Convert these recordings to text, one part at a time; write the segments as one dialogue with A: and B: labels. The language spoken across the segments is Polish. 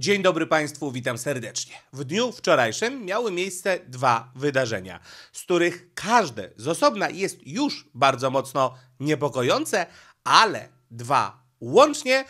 A: Dzień dobry Państwu, witam serdecznie. W dniu wczorajszym miały miejsce dwa wydarzenia, z których każde z osobna jest już bardzo mocno niepokojące, ale dwa łącznie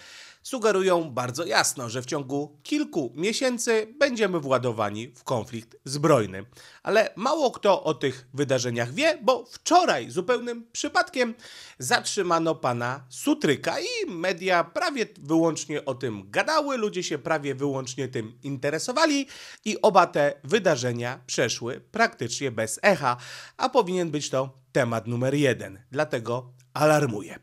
A: sugerują bardzo jasno, że w ciągu kilku miesięcy będziemy władowani w konflikt zbrojny. Ale mało kto o tych wydarzeniach wie, bo wczoraj zupełnym przypadkiem zatrzymano pana Sutryka i media prawie wyłącznie o tym gadały, ludzie się prawie wyłącznie tym interesowali i oba te wydarzenia przeszły praktycznie bez echa, a powinien być to temat numer jeden. Dlatego alarmuje.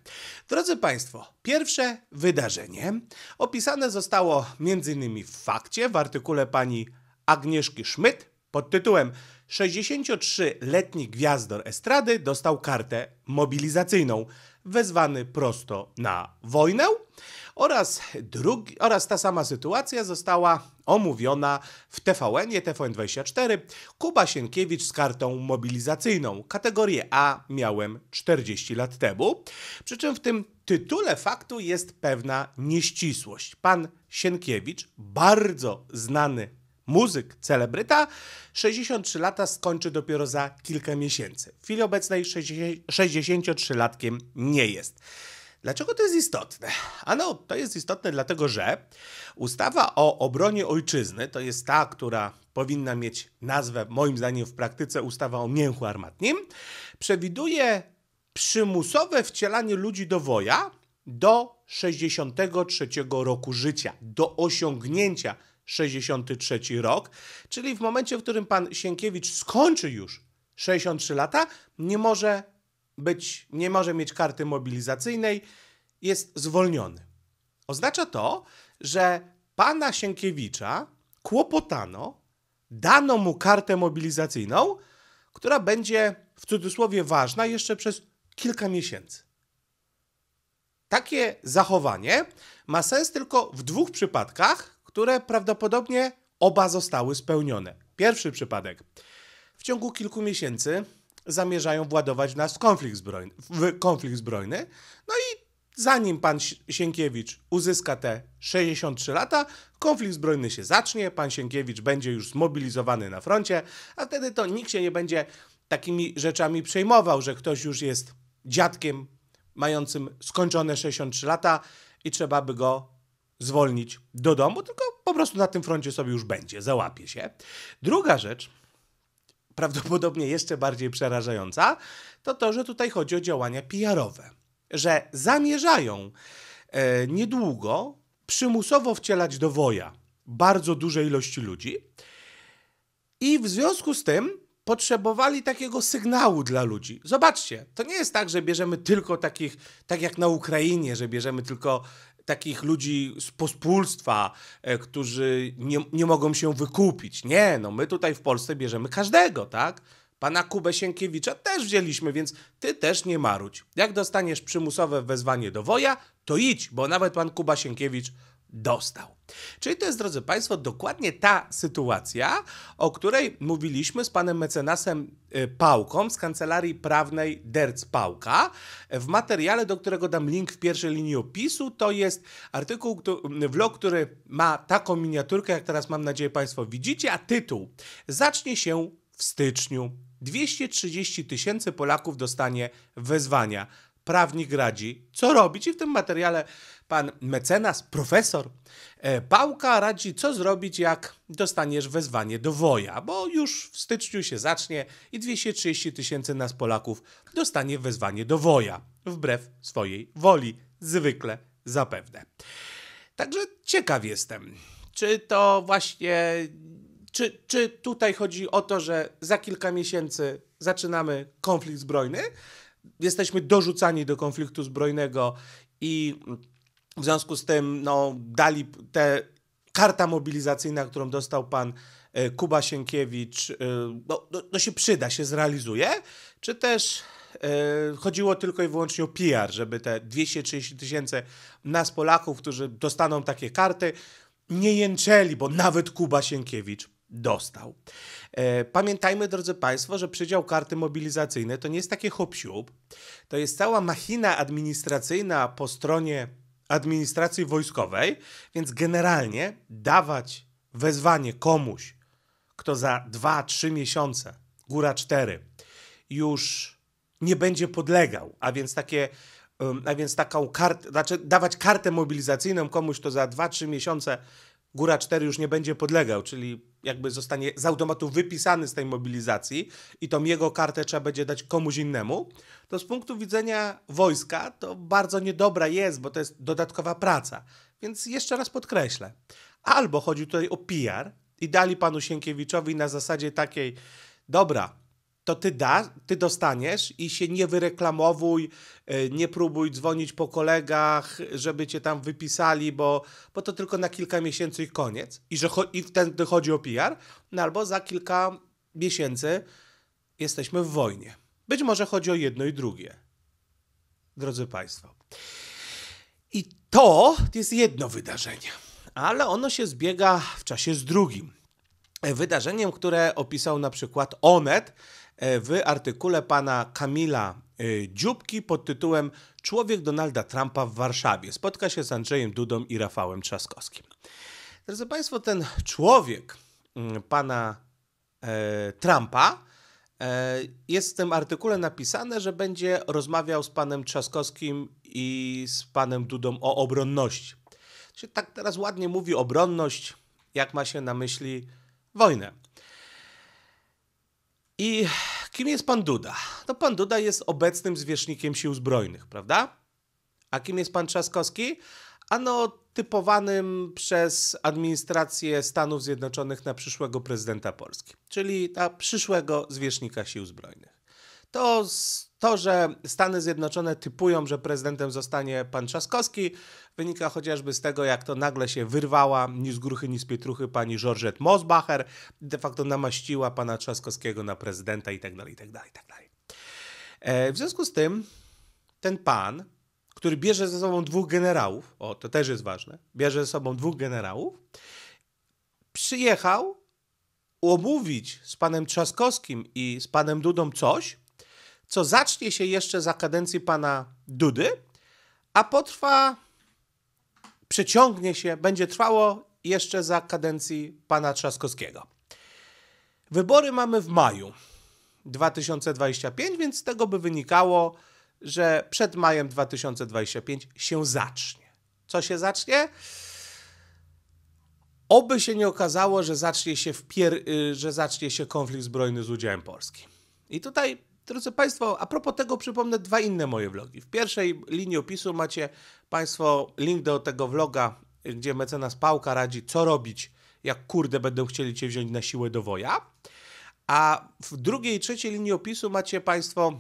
A: Drodzy Państwo, pierwsze wydarzenie opisane zostało m.in. w fakcie w artykule pani Agnieszki Szmyt pod tytułem 63-letni gwiazdor estrady dostał kartę mobilizacyjną, wezwany prosto na wojnę oraz, drugi, oraz ta sama sytuacja została omówiona w TVN-ie, TVN24. Kuba Sienkiewicz z kartą mobilizacyjną. Kategorię A miałem 40 lat temu. Przy czym w tym tytule faktu jest pewna nieścisłość. Pan Sienkiewicz, bardzo znany muzyk, celebryta, 63 lata skończy dopiero za kilka miesięcy. W chwili obecnej 63-latkiem nie jest. Dlaczego to jest istotne? Ano, to jest istotne dlatego, że ustawa o obronie ojczyzny to jest ta, która powinna mieć nazwę, moim zdaniem w praktyce, ustawa o mięchu armatnim, przewiduje przymusowe wcielanie ludzi do woja do 63 roku życia, do osiągnięcia 63 rok, czyli w momencie, w którym pan Sienkiewicz skończy już 63 lata, nie może być, nie może mieć karty mobilizacyjnej, jest zwolniony. Oznacza to, że pana Sienkiewicza kłopotano, dano mu kartę mobilizacyjną, która będzie w cudzysłowie ważna jeszcze przez kilka miesięcy. Takie zachowanie ma sens tylko w dwóch przypadkach, które prawdopodobnie oba zostały spełnione. Pierwszy przypadek. W ciągu kilku miesięcy zamierzają władować w nas konflikt zbrojny, w konflikt zbrojny. No i zanim pan Sienkiewicz uzyska te 63 lata, konflikt zbrojny się zacznie, pan Sienkiewicz będzie już zmobilizowany na froncie, a wtedy to nikt się nie będzie takimi rzeczami przejmował, że ktoś już jest dziadkiem mającym skończone 63 lata i trzeba by go zwolnić do domu, tylko po prostu na tym froncie sobie już będzie, załapie się. Druga rzecz, prawdopodobnie jeszcze bardziej przerażająca, to to, że tutaj chodzi o działania PR-owe, że zamierzają e, niedługo przymusowo wcielać do woja bardzo duże ilości ludzi i w związku z tym potrzebowali takiego sygnału dla ludzi. Zobaczcie, to nie jest tak, że bierzemy tylko takich, tak jak na Ukrainie, że bierzemy tylko takich ludzi z pospólstwa, e, którzy nie, nie mogą się wykupić. Nie, no my tutaj w Polsce bierzemy każdego, tak? Pana Kubę Sienkiewicza też wzięliśmy, więc ty też nie marudź. Jak dostaniesz przymusowe wezwanie do woja, to idź, bo nawet pan Kuba Sienkiewicz dostał. Czyli to jest, drodzy Państwo, dokładnie ta sytuacja, o której mówiliśmy z panem mecenasem y, Pałką z kancelarii prawnej Derc Pałka w materiale, do którego dam link w pierwszej linii opisu. To jest artykuł, vlog, który ma taką miniaturkę, jak teraz mam nadzieję Państwo widzicie, a tytuł zacznie się w styczniu. 230 tysięcy Polaków dostanie wezwania. Prawnik radzi, co robić, i w tym materiale pan mecenas, profesor e, Pałka radzi, co zrobić, jak dostaniesz wezwanie do woja, bo już w styczniu się zacznie i 230 tysięcy nas Polaków dostanie wezwanie do woja, wbrew swojej woli, zwykle zapewne. Także ciekaw jestem, czy to właśnie, czy, czy tutaj chodzi o to, że za kilka miesięcy zaczynamy konflikt zbrojny, jesteśmy dorzucani do konfliktu zbrojnego i w związku z tym no, dali tę karta mobilizacyjna, którą dostał pan e, Kuba Sienkiewicz, e, no, no, no się przyda, się zrealizuje, czy też e, chodziło tylko i wyłącznie o PR, żeby te 230 tysięcy nas Polaków, którzy dostaną takie karty, nie jęczeli, bo nawet Kuba Sienkiewicz dostał. Pamiętajmy, drodzy Państwo, że przydział karty mobilizacyjnej to nie jest takie hop to jest cała machina administracyjna po stronie administracji wojskowej, więc generalnie dawać wezwanie komuś, kto za 2-3 miesiące, góra 4, już nie będzie podlegał, a więc takie a więc taką kartę, znaczy dawać kartę mobilizacyjną komuś, kto za 2-3 miesiące Góra 4 już nie będzie podlegał, czyli jakby zostanie z automatu wypisany z tej mobilizacji i tą jego kartę trzeba będzie dać komuś innemu, to z punktu widzenia wojska to bardzo niedobra jest, bo to jest dodatkowa praca. Więc jeszcze raz podkreślę, albo chodzi tutaj o PR i dali panu Sienkiewiczowi na zasadzie takiej, dobra, to ty, da, ty dostaniesz i się nie wyreklamowuj, e, nie próbuj dzwonić po kolegach, żeby cię tam wypisali, bo, bo to tylko na kilka miesięcy i koniec. I, że i wtedy chodzi o PR, no albo za kilka miesięcy jesteśmy w wojnie. Być może chodzi o jedno i drugie. Drodzy Państwo. I to jest jedno wydarzenie, ale ono się zbiega w czasie z drugim wydarzeniem, które opisał na przykład Onet e, w artykule pana Kamila e, Dziubki pod tytułem Człowiek Donalda Trumpa w Warszawie. Spotka się z Andrzejem Dudą i Rafałem Trzaskowskim. Drodzy Państwo, ten człowiek mm, pana e, Trumpa e, jest w tym artykule napisane, że będzie rozmawiał z panem Trzaskowskim i z panem Dudą o obronności. Się tak teraz ładnie mówi obronność, jak ma się na myśli wojnę. I kim jest pan Duda? No pan Duda jest obecnym zwierzchnikiem sił zbrojnych, prawda? A kim jest pan Trzaskowski? Ano typowanym przez administrację Stanów Zjednoczonych na przyszłego prezydenta Polski, czyli na przyszłego zwierzchnika sił zbrojnych. To z to, że Stany Zjednoczone typują, że prezydentem zostanie pan Trzaskowski, wynika chociażby z tego, jak to nagle się wyrwała ni z gruchy, ni z pietruchy pani Georgette Mosbacher, de facto namaściła pana Trzaskowskiego na prezydenta itd., itd., itd. E, w związku z tym ten pan, który bierze ze sobą dwóch generałów, o to też jest ważne, bierze ze sobą dwóch generałów, przyjechał omówić z panem Trzaskowskim i z panem Dudą coś, co zacznie się jeszcze za kadencji pana Dudy, a potrwa, przeciągnie się, będzie trwało jeszcze za kadencji pana Trzaskowskiego. Wybory mamy w maju 2025, więc z tego by wynikało, że przed majem 2025 się zacznie. Co się zacznie? Oby się nie okazało, że zacznie się, wpier- y, że zacznie się konflikt zbrojny z udziałem Polski. I tutaj Drodzy Państwo, a propos tego przypomnę dwa inne moje vlogi. W pierwszej linii opisu macie Państwo link do tego vloga, gdzie mecenas Pałka radzi, co robić, jak kurde będą chcieli Cię wziąć na siłę do woja. A w drugiej i trzeciej linii opisu macie Państwo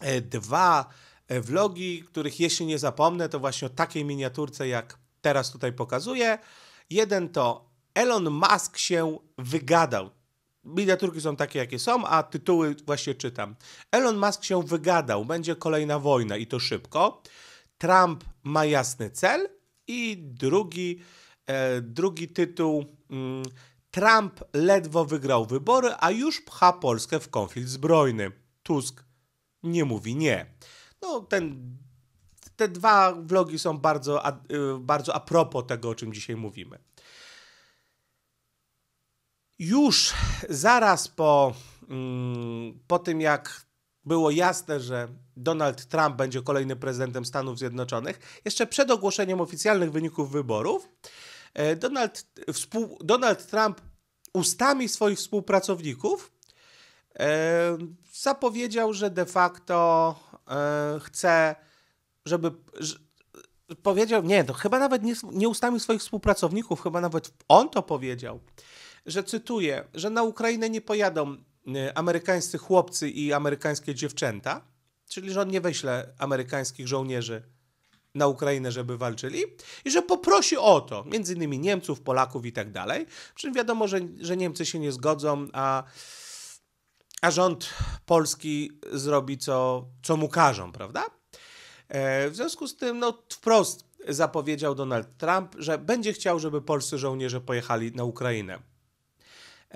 A: e, dwa e, vlogi, których jeśli nie zapomnę, to właśnie o takiej miniaturce, jak teraz tutaj pokazuję. Jeden to Elon Musk się wygadał miniaturki są takie, jakie są, a tytuły właśnie czytam. Elon Musk się wygadał, będzie kolejna wojna i to szybko. Trump ma jasny cel i drugi, e, drugi tytuł. Mm, Trump ledwo wygrał wybory, a już pcha Polskę w konflikt zbrojny. Tusk nie mówi nie. No, ten, te dwa vlogi są bardzo, a, y, bardzo a propos tego, o czym dzisiaj mówimy. Już zaraz po, mm, po tym, jak było jasne, że Donald Trump będzie kolejnym prezydentem Stanów Zjednoczonych, jeszcze przed ogłoszeniem oficjalnych wyników wyborów, e, Donald, współ, Donald Trump ustami swoich współpracowników e, zapowiedział, że de facto e, chce, żeby. Powiedział, nie, no chyba nawet nie, nie ustami swoich współpracowników, chyba nawet on to powiedział, że cytuję, że na Ukrainę nie pojadą y, amerykańscy chłopcy i amerykańskie dziewczęta, czyli że on nie wyśle amerykańskich żołnierzy na Ukrainę, żeby walczyli i że poprosi o to, między innymi Niemców, Polaków i tak dalej. Przy czym wiadomo, że, że Niemcy się nie zgodzą, a, a rząd polski zrobi co, co mu każą, prawda? E, w związku z tym, no wprost zapowiedział Donald Trump, że będzie chciał, żeby polscy żołnierze pojechali na Ukrainę.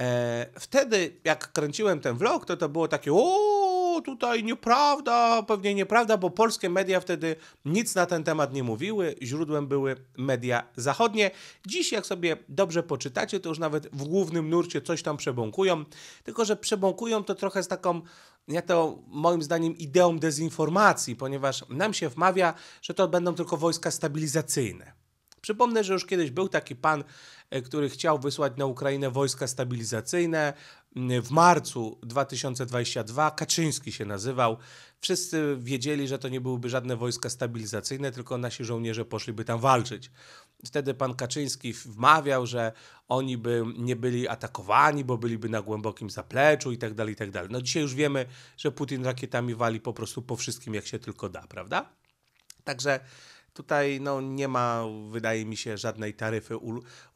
A: E, wtedy, jak kręciłem ten vlog, to to było takie o, tutaj nieprawda, pewnie nieprawda, bo polskie media wtedy nic na ten temat nie mówiły, źródłem były media zachodnie. Dziś, jak sobie dobrze poczytacie, to już nawet w głównym nurcie coś tam przebąkują, tylko że przebąkują to trochę z taką ja to moim zdaniem ideą dezinformacji, ponieważ nam się wmawia, że to będą tylko wojska stabilizacyjne. Przypomnę, że już kiedyś był taki pan, e, który chciał wysłać na Ukrainę wojska stabilizacyjne. Mm, w marcu 2022 Kaczyński się nazywał. Wszyscy wiedzieli, że to nie byłyby żadne wojska stabilizacyjne, tylko nasi żołnierze poszliby tam walczyć. Wtedy pan Kaczyński wmawiał, że oni by nie byli atakowani, bo byliby na głębokim zapleczu i tak dalej, i tak dalej. No dzisiaj już wiemy, że Putin rakietami wali po prostu po wszystkim, jak się tylko da, prawda? Także tutaj no, nie ma, wydaje mi się, żadnej taryfy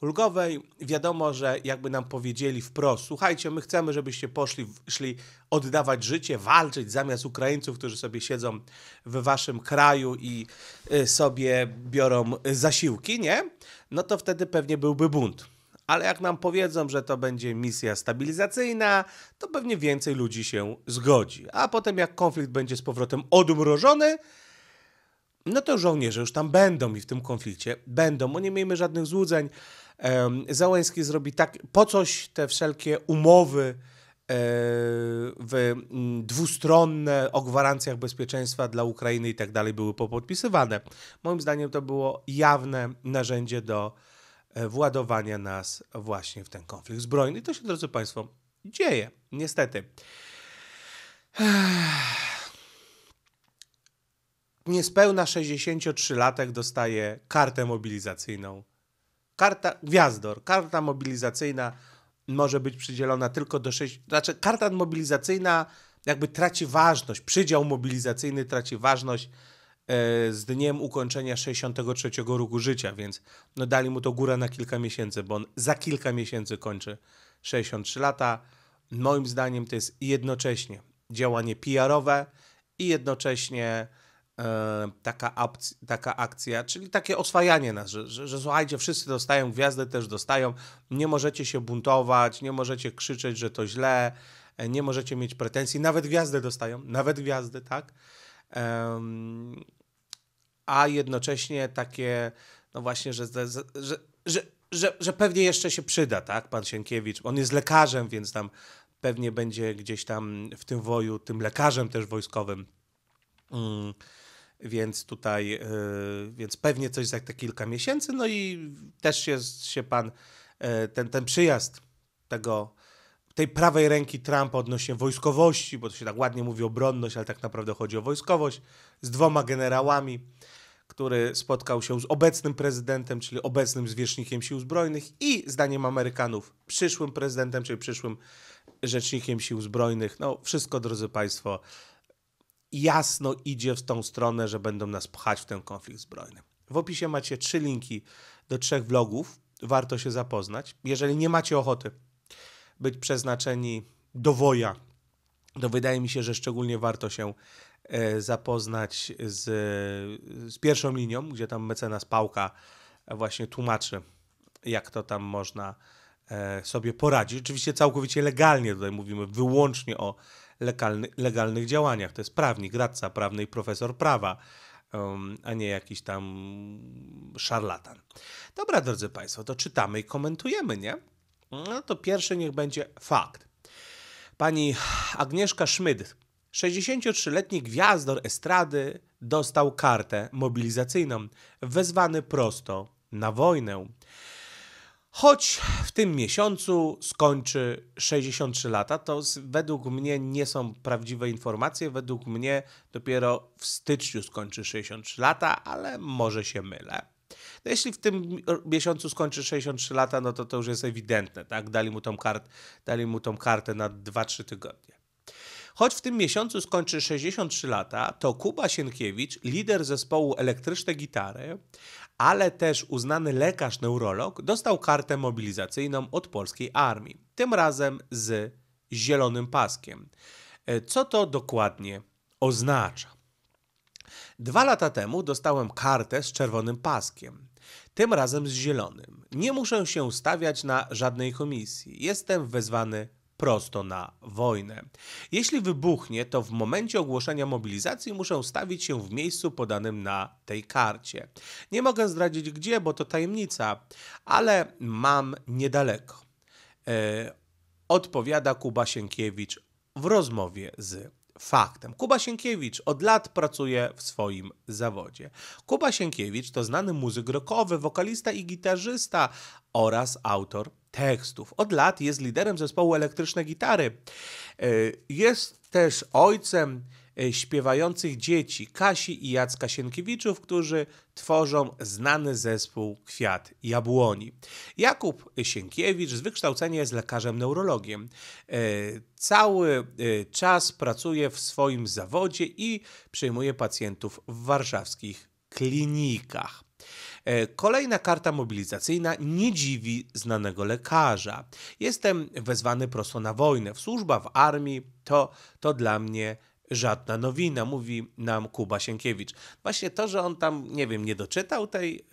A: ulgowej. Wiadomo, że jakby nam powiedzieli wprost, słuchajcie, my chcemy, żebyście poszli, szli oddawać życie, walczyć zamiast Ukraińców, którzy sobie siedzą w waszym kraju i y, sobie biorą zasiłki, nie? No to wtedy pewnie byłby bunt. Ale jak nam powiedzą, że to będzie misja stabilizacyjna, to pewnie więcej ludzi się zgodzi. A potem, jak konflikt będzie z powrotem odmrożony, no to żołnierze już tam będą i w tym konflikcie będą, bo nie miejmy żadnych złudzeń. Załęski zrobi tak, po coś te wszelkie umowy e, w mm, dwustronne o gwarancjach bezpieczeństwa dla Ukrainy i tak dalej były popodpisywane. Moim zdaniem to było jawne narzędzie do e, władowania nas właśnie w ten konflikt zbrojny. I to się, drodzy Państwo, dzieje, niestety niespełna 63-latek dostaje kartę mobilizacyjną. Karta, gwiazdor, karta mobilizacyjna może być przydzielona tylko do 6. Znaczy, karta mobilizacyjna jakby traci ważność, przydział mobilizacyjny traci ważność e, z dniem ukończenia 63 roku życia, więc no dali mu to góra na kilka miesięcy, bo on za kilka miesięcy kończy 63 lata. Moim zdaniem to jest jednocześnie działanie PR-owe i jednocześnie E, taka, taka akcja, czyli takie oswajanie nas, że, że, że, słuchajcie, wszyscy dostają, gwiazdy też dostają, nie możecie się buntować, nie możecie krzyczeć, że to źle, e, nie możecie mieć pretensji, nawet gwiazdy dostają, nawet gwiazdy, tak? Um, a jednocześnie takie, no właśnie, że, że, że, że, że pewnie jeszcze się przyda, tak, pan Sienkiewicz, on jest lekarzem, więc tam pewnie będzie gdzieś tam w tym woju, tym lekarzem też wojskowym. Mm więc tutaj, e, więc pewnie coś za te kilka miesięcy, no i też jest się pan, e, ten, ten przyjazd tego, tej prawej ręki Trumpa odnośnie wojskowości, bo to się tak ładnie mówi obronność, ale tak naprawdę chodzi o wojskowość, z dwoma generałami, który spotkał się z obecnym prezydentem, czyli obecnym zwierzchnikiem sił zbrojnych i zdaniem Amerykanów przyszłym prezydentem, czyli przyszłym rzecznikiem sił zbrojnych. No wszystko, drodzy Państwo, jasno idzie w tą stronę, że będą nas pchać w ten konflikt zbrojny. W opisie macie trzy linki do trzech vlogów. Warto się zapoznać. Jeżeli nie macie ochoty być przeznaczeni do woja, to wydaje mi się, że szczególnie warto się e, zapoznać z, z pierwszą linią, gdzie tam mecenas Pałka właśnie tłumaczy, jak to tam można e, sobie poradzić. Oczywiście całkowicie legalnie tutaj mówimy wyłącznie o legalny, legalnych działaniach. To jest prawnik, radca prawny i profesor prawa, um, a nie jakiś tam szarlatan. Dobra, drodzy Państwo, to czytamy i komentujemy, nie? No to pierwszy niech będzie fakt. Pani Agnieszka Szmyd, 63-letni gwiazdor estrady, dostał kartę mobilizacyjną, wezwany prosto na wojnę. Choć w tym miesiącu skończy 63 lata, to według mnie nie są prawdziwe informacje. Według mnie dopiero w styczniu skończy 63 lata, ale może się mylę. No jeśli w tym miesiącu skończy 63 lata, no to to już jest ewidentne, tak? Dali mu tą, kart, dali mu tą kartę na 2-3 tygodnie. Choć w tym miesiącu skończy 63 lata, to Kuba Sienkiewicz, lider zespołu Elektryczne Gitary, ale też uznany lekarz neurolog dostał kartę mobilizacyjną od polskiej armii, tym razem z zielonym paskiem. E, co to dokładnie oznacza? Dwa lata temu dostałem kartę z czerwonym paskiem, tym razem z zielonym. Nie muszę się stawiać na żadnej komisji. Jestem wezwany prosto na wojnę. Jeśli wybuchnie, to w momencie ogłoszenia mobilizacji muszę stawić się w miejscu podanym na tej karcie. Nie mogę zdradzić gdzie, bo to tajemnica, ale mam niedaleko. E, odpowiada Kuba Sienkiewicz w rozmowie z faktem. Kuba Sienkiewicz od lat pracuje w swoim zawodzie. Kuba Sienkiewicz to znany muzyk rockowy, wokalista i gitarzysta oraz autor tekstów. Od lat jest liderem zespołu Elektryczne Gitary. E, jest też ojcem e, śpiewających dzieci Kasi i Jacka Sienkiewiczów, którzy tworzą znany zespół Kwiat Jabłoni. Jakub Sienkiewicz z wykształcenia jest lekarzem neurologiem. E, cały czas pracuje w swoim zawodzie i przyjmuje pacjentów w warszawskich klinikach. E, kolejna karta mobilizacyjna nie dziwi znanego lekarza. Jestem wezwany prosto na wojnę. W Służba w armii to, to dla mnie żadna nowina, mówi nam Kuba Sienkiewicz. Właśnie to, że on tam, nie wiem, nie doczytał tej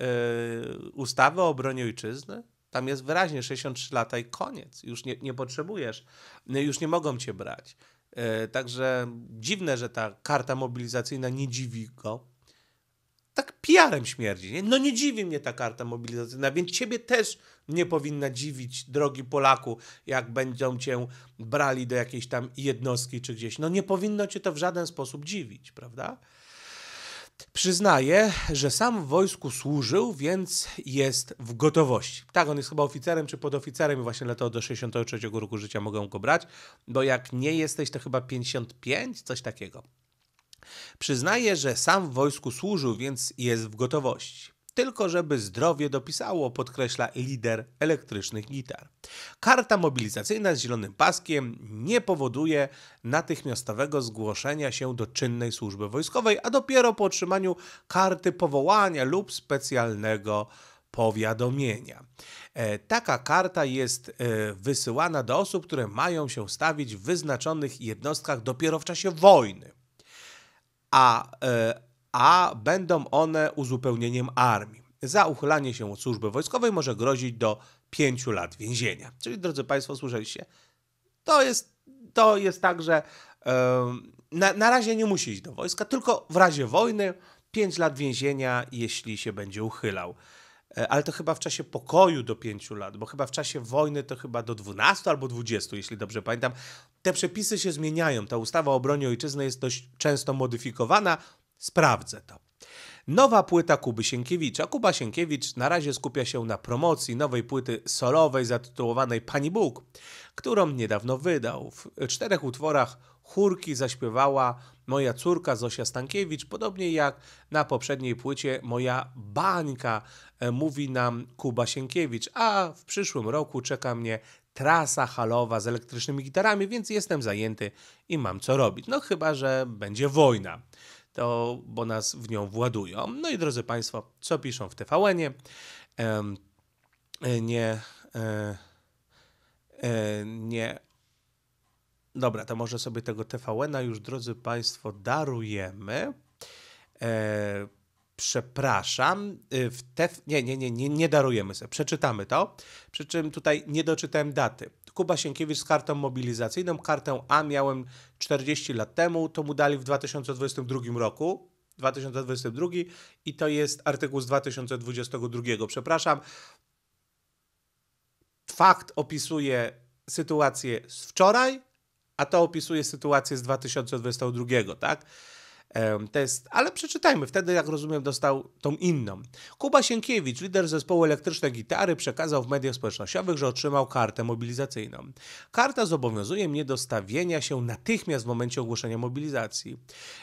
A: yy, ustawy o obronie ojczyzny, tam jest wyraźnie 63 lata i koniec. Już nie, nie potrzebujesz, no już nie mogą cię brać. E, także dziwne, że ta karta mobilizacyjna nie dziwi go tak PR-em śmierdzi. Nie? No nie dziwi mnie ta karta mobilizacyjna, więc ciebie też nie powinna dziwić, drogi Polaku, jak będą cię brali do jakiejś tam jednostki czy gdzieś. No nie powinno cię to w żaden sposób dziwić, prawda? Przyznaję, że sam w wojsku służył, więc jest w gotowości. Tak, on jest chyba oficerem czy podoficerem i właśnie dlatego do 63 roku życia mogą go brać, bo jak nie jesteś, to chyba 55, coś takiego. Przyznaje, że sam w wojsku służył, więc jest w gotowości. Tylko żeby zdrowie dopisało, podkreśla lider elektrycznych gitar. Karta mobilizacyjna z zielonym paskiem nie powoduje natychmiastowego zgłoszenia się do czynnej służby wojskowej, a dopiero po otrzymaniu karty powołania lub specjalnego powiadomienia. E, taka karta jest e, wysyłana do osób, które mają się stawić w wyznaczonych jednostkach dopiero w czasie wojny a, e, a będą one uzupełnieniem armii. Za uchylanie się od służby wojskowej może grozić do 5 lat więzienia. Czyli, drodzy Państwo, słyszeliście, to jest, to jest tak, że e, na, na razie nie musi iść do wojska, tylko w razie wojny 5 lat więzienia, jeśli się będzie uchylał. E, ale to chyba w czasie pokoju do 5 lat, bo chyba w czasie wojny to chyba do 12 albo 20, jeśli dobrze pamiętam te przepisy się zmieniają. Ta ustawa o obronie ojczyzny jest dość często modyfikowana. Sprawdzę to. Nowa płyta Kuby Sienkiewicza. Kuba Sienkiewicz na razie skupia się na promocji nowej płyty solowej zatytułowanej Pani Bóg, którą niedawno wydał. W czterech utworach chórki zaśpiewała moja córka Zosia Stankiewicz, podobnie jak na poprzedniej płycie moja bańka, e, mówi nam Kuba Sienkiewicz, a w przyszłym roku czeka mnie trasa halowa z elektrycznymi gitarami, więc jestem zajęty i mam co robić. No chyba, że będzie wojna, to bo nas w nią władują. No i drodzy Państwo, co piszą w TVN-ie? Ehm, nie... E, e, nie... Dobra, to może sobie tego TVN-a już, drodzy Państwo, darujemy. Ehm, przepraszam, y, w te, nie, nie, nie, nie, nie darujemy sobie, przeczytamy to, przy czym tutaj nie doczytałem daty. Kuba Sienkiewicz z kartą mobilizacyjną, kartę A miałem 40 lat temu, to mu dali w 2022 roku, 2022 i to jest artykuł z 2022, przepraszam. Fakt opisuje sytuację z wczoraj, a to opisuje sytuację z 2022, tak? test, ale przeczytajmy. Wtedy, jak rozumiem, dostał tą inną. Kuba Sienkiewicz, lider zespołu elektrycznej Gitary, przekazał w mediach społecznościowych, że otrzymał kartę mobilizacyjną. Karta zobowiązuje mnie do stawienia się natychmiast w momencie ogłoszenia mobilizacji.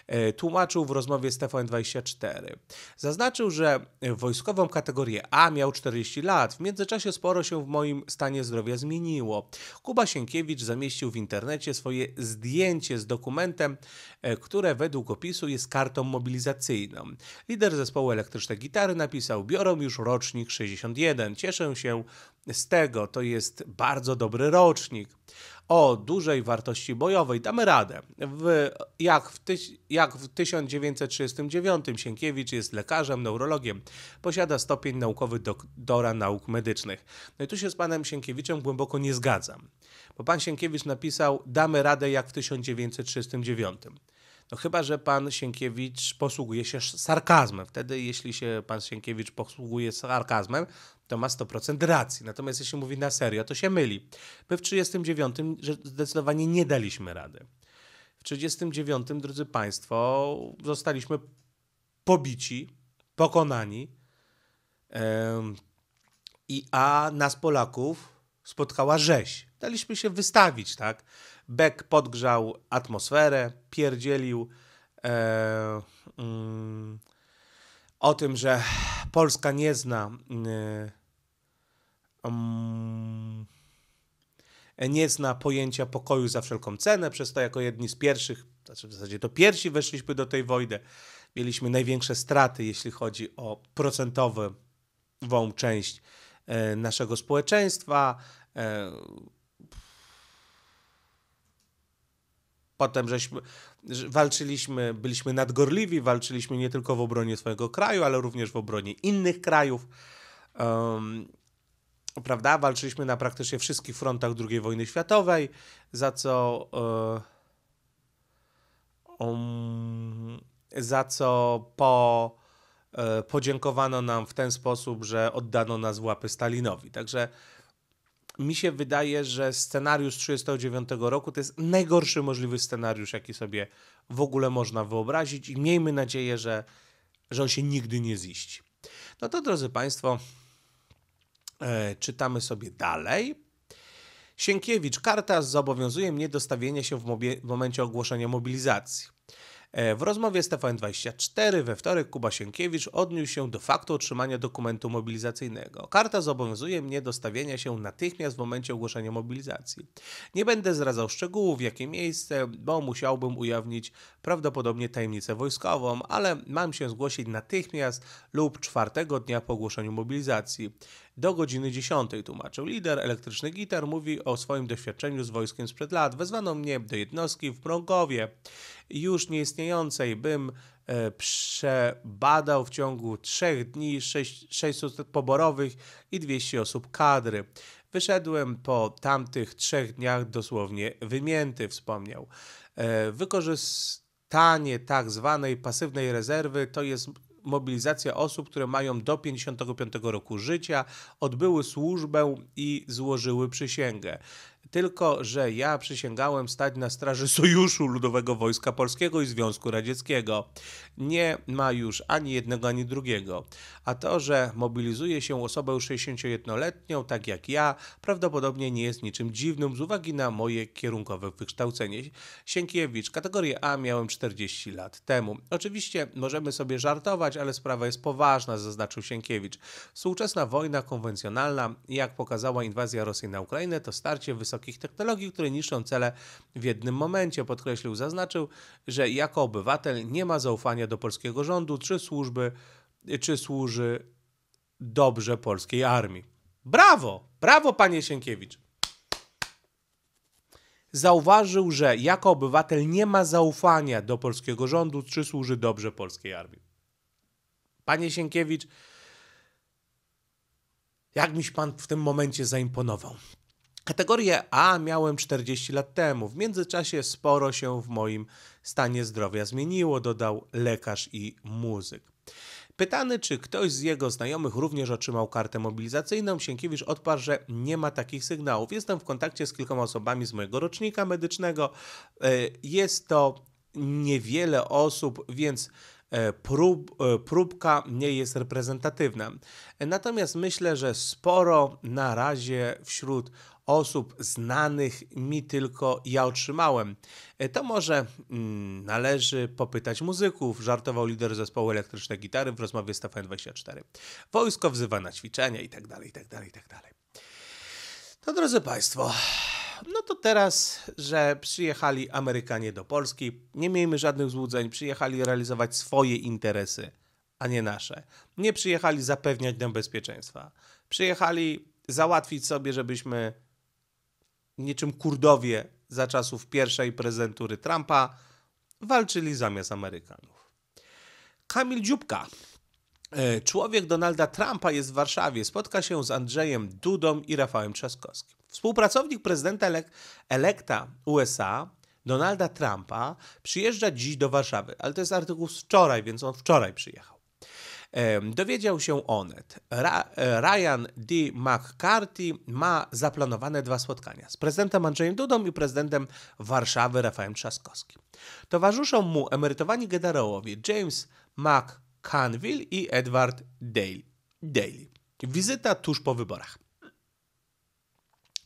A: E, tłumaczył w rozmowie z TVN24. Zaznaczył, że wojskową kategorię A miał 40 lat. W międzyczasie sporo się w moim stanie zdrowia zmieniło. Kuba Sienkiewicz zamieścił w internecie swoje zdjęcie z dokumentem, e, które według opisu jest kartą mobilizacyjną. Lider zespołu elektryczne gitary napisał: Biorą już rocznik 61. Cieszę się z tego, to jest bardzo dobry rocznik. O dużej wartości bojowej damy radę. W, jak, w tyś, jak w 1939 Sienkiewicz jest lekarzem, neurologiem, posiada stopień naukowy doktora nauk medycznych. No i tu się z panem Sienkiewiczem głęboko nie zgadzam, bo pan Sienkiewicz napisał: Damy radę jak w 1939. No chyba, że pan Sienkiewicz posługuje się sarkazmem. Wtedy, jeśli się pan Sienkiewicz posługuje sarkazmem, to ma 100% racji. Natomiast jeśli mówi na serio, to się myli. My w 1939 zdecydowanie nie daliśmy rady. W 1939, drodzy Państwo, zostaliśmy pobici, pokonani. I a nas Polaków spotkała rzeź. Daliśmy się wystawić, tak? Beck podgrzał atmosferę, pierdzielił e, mm, o tym, że Polska nie zna e, mm, nie zna pojęcia pokoju za wszelką cenę, przez to jako jedni z pierwszych, znaczy w zasadzie to pierwsi weszliśmy do tej wojny. Mieliśmy największe straty, jeśli chodzi o procentową część E, naszego społeczeństwa. E, potem żeśmy, walczyliśmy, byliśmy nadgorliwi, walczyliśmy nie tylko w obronie swojego kraju, ale również w obronie innych krajów. Um, prawda? Walczyliśmy na praktycznie wszystkich frontach II wojny światowej, za co. E, um, za co po E, podziękowano nam w ten sposób, że oddano nas w łapy Stalinowi. Także mi się wydaje, że scenariusz 1939 roku to jest najgorszy możliwy scenariusz, jaki sobie w ogóle można wyobrazić i miejmy nadzieję, że, że on się nigdy nie ziści. No to drodzy Państwo, e, czytamy sobie dalej. Sienkiewicz, karta zobowiązuje mnie do stawienia się w, w momencie ogłoszenia mobilizacji. E, w rozmowie z TVN24 we wtorek Kuba Sienkiewicz odniósł się do faktu otrzymania dokumentu mobilizacyjnego. Karta zobowiązuje mnie do stawienia się natychmiast w momencie ogłoszenia mobilizacji. Nie będę zdradzał szczegółów, jakie miejsce, bo musiałbym ujawnić prawdopodobnie tajemnicę wojskową, ale mam się zgłosić natychmiast lub czwartego dnia po ogłoszeniu mobilizacji do godziny 10, tłumaczył. Lider elektryczny gitar mówi o swoim doświadczeniu z wojskiem sprzed lat. Wezwano mnie do jednostki w Prągowie, już nieistniejącej, bym e, przebadał w ciągu trzech dni 600 poborowych i 200 osób kadry. Wyszedłem po tamtych trzech dniach dosłownie wymięty, wspomniał. E, wykorzystanie tak zwanej pasywnej rezerwy to jest mobilizacja osób, które mają do 55 roku życia, odbyły służbę i złożyły przysięgę tylko że ja przysięgałem stać na straży Sojuszu Ludowego Wojska Polskiego i Związku Radzieckiego. Nie ma już ani jednego, ani drugiego. A to, że mobilizuje się osobę 61-letnią, tak jak ja, prawdopodobnie nie jest niczym dziwnym z uwagi na moje kierunkowe wykształcenie. Sienkiewicz, kategorię A miałem 40 lat temu. Oczywiście możemy sobie żartować, ale sprawa jest poważna, zaznaczył Sienkiewicz. Współczesna wojna konwencjonalna, jak pokazała inwazja Rosji na Ukrainę, to starcie wystarczy wysokich technologii, które niszczą cele w jednym momencie. Podkreślił, zaznaczył, że jako obywatel nie ma zaufania do polskiego rządu czy służby, czy służy dobrze polskiej armii. Brawo! Brawo, panie Sienkiewicz! Zauważył, że jako obywatel nie ma zaufania do polskiego rządu, czy służy dobrze polskiej armii. Panie Sienkiewicz, jak miś pan w tym momencie zaimponował. Kategorię A miałem 40 lat temu. W międzyczasie sporo się w moim stanie zdrowia zmieniło, dodał lekarz i muzyk. Pytany, czy ktoś z jego znajomych również otrzymał kartę mobilizacyjną, Sienkiewicz odparł, że nie ma takich sygnałów. Jestem w kontakcie z kilkoma osobami z mojego rocznika medycznego. E, jest to niewiele osób, więc e, prób, e, próbka nie jest reprezentatywna. Natomiast myślę, że sporo na razie wśród osób znanych mi tylko ja otrzymałem. E, to może mm, należy popytać muzyków, żartował lider zespołu elektrycznej gitary w rozmowie z TVN24. Wojsko wzywa na ćwiczenia i tak dalej, i tak dalej, i tak dalej. No drodzy Państwo, no to teraz, że przyjechali Amerykanie do Polski, nie miejmy żadnych złudzeń, przyjechali realizować swoje interesy, a nie nasze. Nie przyjechali zapewniać nam bezpieczeństwa. Przyjechali załatwić sobie, żebyśmy niczym Kurdowie za czasów pierwszej prezentury Trumpa, walczyli zamiast Amerykanów. Kamil Dziubka. E, człowiek Donalda Trumpa jest w Warszawie. Spotka się z Andrzejem Dudą i Rafałem Trzaskowskim. Współpracownik prezydenta elek elekta USA, Donalda Trumpa, przyjeżdża dziś do Warszawy, ale to jest artykuł z wczoraj, więc on wczoraj przyjechał. Dowiedział się Onet. Ra e, Ryan D. McCarthy ma zaplanowane dwa spotkania z prezydentem Andrzejem Dudą i prezydentem Warszawy Rafałem Trzaskowskim. Towarzyszą mu emerytowani generałowie James McCanville i Edward Daly. Daly. Wizyta tuż po wyborach.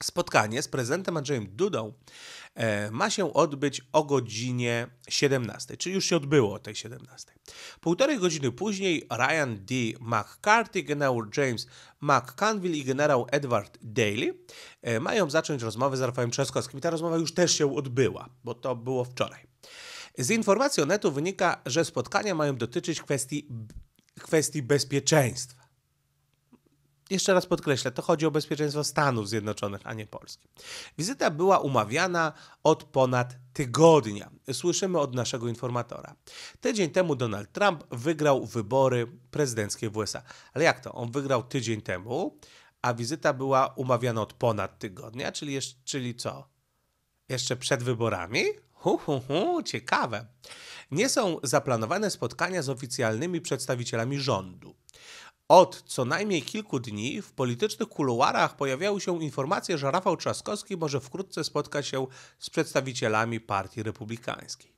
A: Spotkanie z prezydentem Andrzejem Dudą E, ma się odbyć o godzinie 17, czyli już się odbyło o tej 17. Półtorej godziny później Ryan D. McCarthy, generał James McCanville i generał Edward Daly e, mają zacząć rozmowę z Rafałem Trzaskowskim. Ta rozmowa już też się odbyła, bo to było wczoraj. Z informacji o netu wynika, że spotkania mają dotyczyć kwestii, kwestii bezpieczeństwa. Jeszcze raz podkreślę, to chodzi o bezpieczeństwo Stanów Zjednoczonych, a nie Polski. Wizyta była umawiana od ponad tygodnia. Słyszymy od naszego informatora. Tydzień temu Donald Trump wygrał wybory prezydenckie w USA. Ale jak to? On wygrał tydzień temu, a wizyta była umawiana od ponad tygodnia, czyli, jeszcze, czyli co? Jeszcze przed wyborami? Hu, hu, hu, ciekawe. Nie są zaplanowane spotkania z oficjalnymi przedstawicielami rządu. Od co najmniej kilku dni w politycznych kuluarach pojawiały się informacje, że Rafał Trzaskowski może wkrótce spotkać się z przedstawicielami Partii Republikańskiej.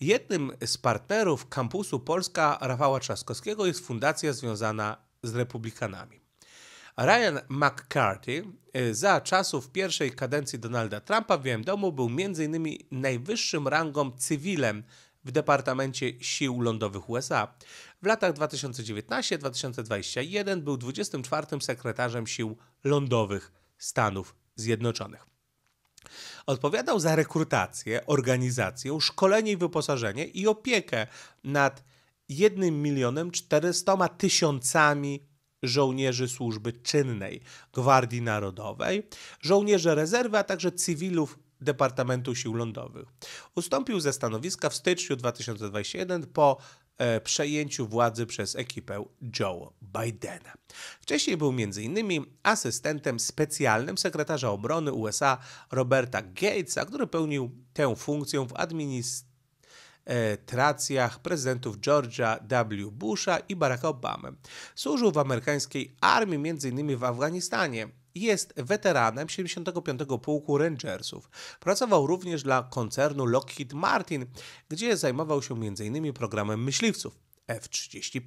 A: Jednym z partnerów kampusu Polska Rafała Trzaskowskiego jest fundacja związana z republikanami. Ryan McCarthy y, za czasów pierwszej kadencji Donalda Trumpa w Białym Domu był m.in. najwyższym rangą cywilem w Departamencie Sił Lądowych USA. W latach 2019-2021 był 24 sekretarzem sił lądowych Stanów Zjednoczonych. Odpowiadał za rekrutację, organizację, szkolenie i wyposażenie i opiekę nad 1 milionem 400 tysiącami żołnierzy służby czynnej Gwardii Narodowej, żołnierzy rezerwy, a także cywilów Departamentu Sił Lądowych. Ustąpił ze stanowiska w styczniu 2021 po E, przejęciu władzy przez ekipę Joe Bidena. Wcześniej był m.in. asystentem specjalnym sekretarza obrony USA Roberta Gatesa, który pełnił tę funkcję w administracjach prezydentów George'a W. Busha i Baracka Obamy. Służył w amerykańskiej armii m.in. w Afganistanie. Jest weteranem 75. Pułku Rangersów. Pracował również dla koncernu Lockheed Martin, gdzie zajmował się m.in. programem myśliwców. F-35.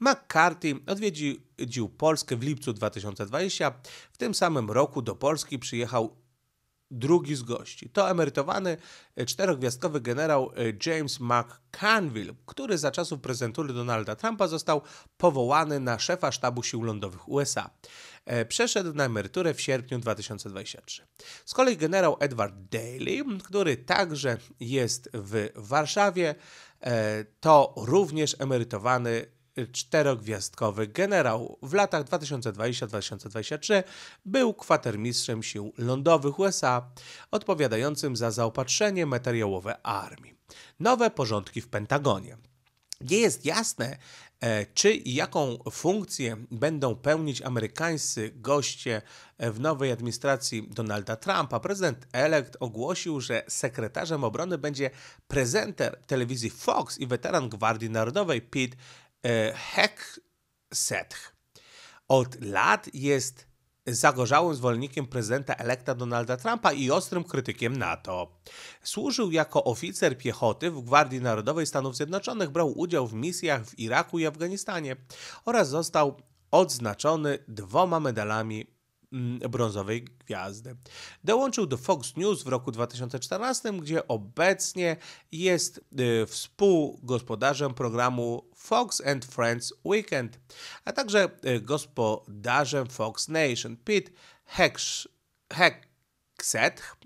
A: McCarthy odwiedził Polskę w lipcu 2020. W tym samym roku do Polski przyjechał drugi z gości. To emerytowany e, czterogwiazdkowy generał e, James McCanville, który za czasów prezentury Donalda Trumpa został powołany na szefa sztabu sił lądowych USA. E, przeszedł na emeryturę w sierpniu 2023. Z kolei generał Edward Daly, który także jest w Warszawie, e, to również emerytowany czterogwiazdkowy generał. W latach 2020-2023 był kwatermistrzem sił lądowych USA, odpowiadającym za zaopatrzenie materiałowe armii. Nowe porządki w Pentagonie. Nie jest jasne, e, czy i jaką funkcję będą pełnić amerykańscy goście e, w nowej administracji Donalda Trumpa. Prezydent elekt ogłosił, że sekretarzem obrony będzie prezenter telewizji Fox i weteran Gwardii Narodowej Pete e, Hegseth. Od lat jest zagorzałym zwolennikiem prezydenta elekta Donalda Trumpa i ostrym krytykiem NATO. Służył jako oficer piechoty w Gwardii Narodowej Stanów Zjednoczonych, brał udział w misjach w Iraku i Afganistanie oraz został odznaczony dwoma medalami Mm, brązowej gwiazdy. Dołączył do Fox News w roku 2014, gdzie obecnie jest y, współgospodarzem programu Fox and Friends Weekend, a także y, gospodarzem Fox Nation. Pete Hex,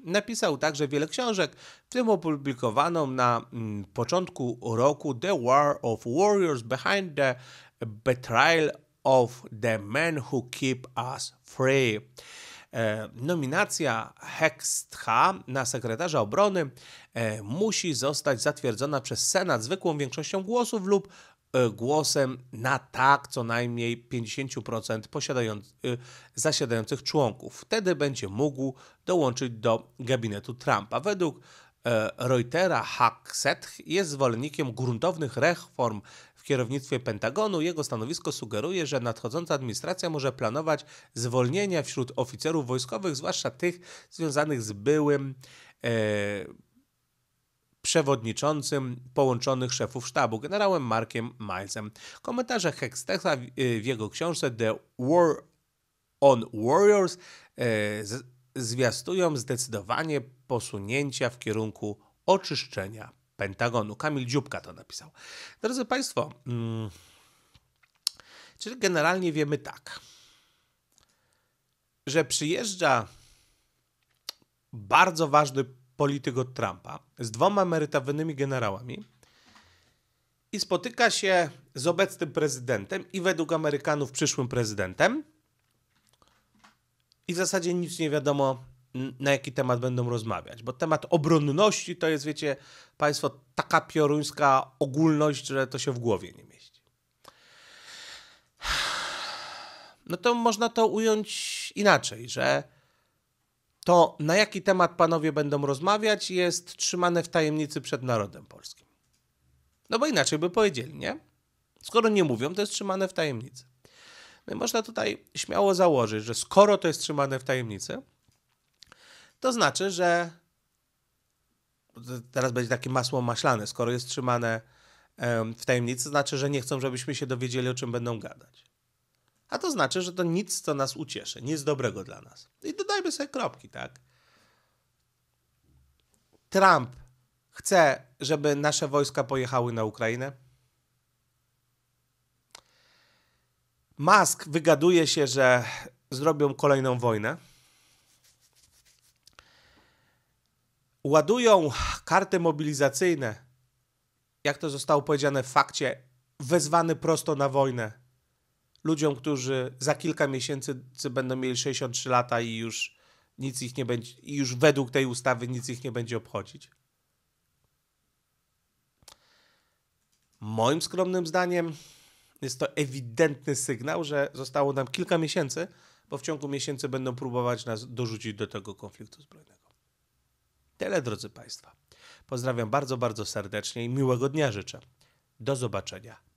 A: napisał także wiele książek, w tym opublikowaną na mm, początku roku The War of Warriors Behind the Betrayal of the Men Who Keep Us Free. E, nominacja Hextha na sekretarza obrony e, musi zostać zatwierdzona przez Senat zwykłą większością głosów lub e, głosem na tak co najmniej 50% posiadając, zasiadających członków. Wtedy będzie mógł dołączyć do gabinetu Trumpa. Według Reutera Haxeth jest zwolennikiem gruntownych reform kierownictwie Pentagonu jego stanowisko sugeruje, że nadchodząca administracja może planować zwolnienia wśród oficerów wojskowych, zwłaszcza tych związanych z byłym e, przewodniczącym połączonych szefów sztabu, generałem Markiem Milesem. Komentarze Hextecha w e, jego książce The War on Warriors e, z, zwiastują zdecydowanie posunięcia w kierunku oczyszczenia Pentagonu. Kamil Dziubka to napisał. Drodzy Państwo, hmm, czyli generalnie wiemy tak, że przyjeżdża bardzo ważny polityk od Trumpa z dwoma emerytowymi generałami i spotyka się z obecnym prezydentem i według Amerykanów przyszłym prezydentem. I w zasadzie nic nie wiadomo na jaki temat będą rozmawiać. Bo temat obronności to jest, wiecie, państwo, taka pioruńska ogólność, że to się w głowie nie mieści. No to można to ująć inaczej, że to, na jaki temat panowie będą rozmawiać, jest trzymane w tajemnicy przed narodem polskim. No bo inaczej by powiedzieli, nie? Skoro nie mówią, to jest trzymane w tajemnicy. No i można tutaj śmiało założyć, że skoro to jest trzymane w tajemnicy, to znaczy, że teraz będzie takie masło maślane, skoro jest trzymane w tajemnicy, to znaczy, że nie chcą, żebyśmy się dowiedzieli, o czym będą gadać. A to znaczy, że to nic, co nas ucieszy, nic dobrego dla nas. I dodajmy sobie kropki, tak? Trump chce, żeby nasze wojska pojechały na Ukrainę. Musk wygaduje się, że zrobią kolejną wojnę. ładują karty mobilizacyjne, jak to zostało powiedziane w fakcie, wezwany prosto na wojnę. Ludziom, którzy za kilka miesięcy będą mieli 63 lata i już nic ich nie będzie, i już według tej ustawy nic ich nie będzie obchodzić. Moim skromnym zdaniem jest to ewidentny sygnał, że zostało nam kilka miesięcy, bo w ciągu miesięcy będą próbować nas dorzucić do tego konfliktu zbrojnego. Tyle, drodzy Państwo. Pozdrawiam bardzo, bardzo serdecznie i miłego dnia życzę. Do zobaczenia.